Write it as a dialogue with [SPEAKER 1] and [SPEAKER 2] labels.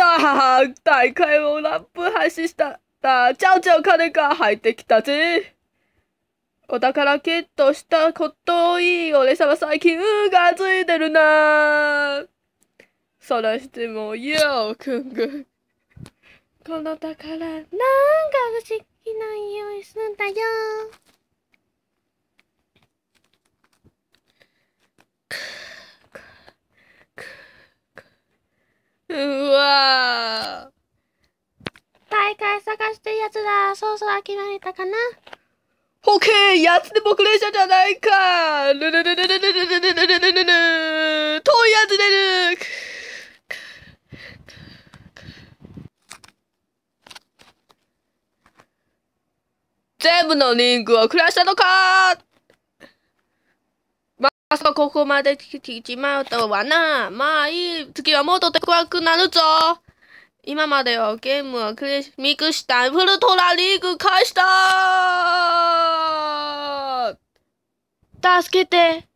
[SPEAKER 1] 大反大会をラップ配信したったちゃうちゃう金が入ってきたぜお宝ゲットしたこといい俺様最近運がついてるなそれしてもよくんぐこの宝なんか不思議な匂いするんだよわ大会探してるやつだ。そうそう諦めたかな。オッケーやつで僕列車じゃないか全部のリングをくらしたのかここまで来てしまうとはな。まあいい。次はもっと怖くなるぞ。今まではゲームをクリミックしたウルトラリーグ返した助けて